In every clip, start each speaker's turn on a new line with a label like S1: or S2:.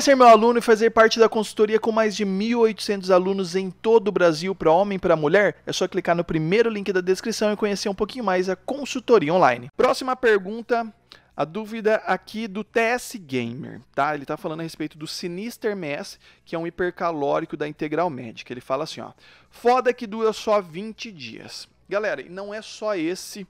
S1: Quer ser meu aluno e fazer parte da consultoria com mais de 1.800 alunos em todo o Brasil, para homem e para mulher. É só clicar no primeiro link da descrição e conhecer um pouquinho mais a consultoria online. Próxima pergunta a dúvida aqui do TS Gamer, tá? Ele tá falando a respeito do Sinister Mass, que é um hipercalórico da Integral Médica. Ele fala assim, ó: "Foda que dura só 20 dias". Galera, e não é só esse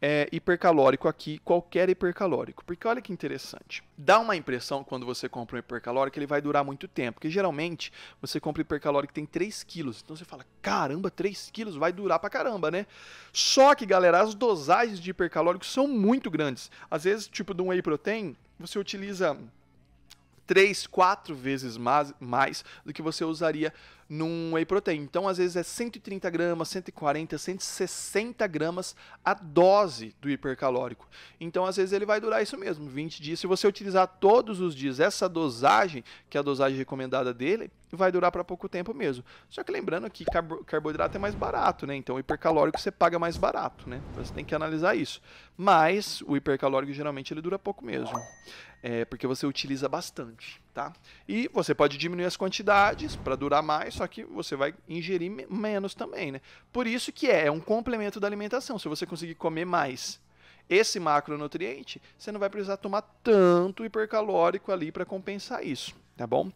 S1: é, hipercalórico aqui, qualquer hipercalórico. Porque olha que interessante. Dá uma impressão quando você compra um hipercalórico que ele vai durar muito tempo. Porque geralmente você compra um hipercalórico que tem 3 quilos. Então você fala, caramba, 3 quilos vai durar pra caramba, né? Só que, galera, as dosagens de hipercalórico são muito grandes. Às vezes, tipo de um whey protein, você utiliza três, quatro vezes mais, mais do que você usaria num whey protein. Então, às vezes é 130 gramas, 140, 160 gramas a dose do hipercalórico. Então, às vezes ele vai durar isso mesmo, 20 dias. Se você utilizar todos os dias essa dosagem, que é a dosagem recomendada dele, vai durar para pouco tempo mesmo. Só que lembrando que carboidrato é mais barato, né? Então o hipercalórico você paga mais barato, né? Então, você tem que analisar isso. Mas o hipercalórico geralmente ele dura pouco mesmo. É, porque você utiliza bastante, tá? E você pode diminuir as quantidades para durar mais, só que você vai ingerir menos também, né? Por isso que é, é um complemento da alimentação. Se você conseguir comer mais esse macronutriente, você não vai precisar tomar tanto hipercalórico ali para compensar isso, tá bom?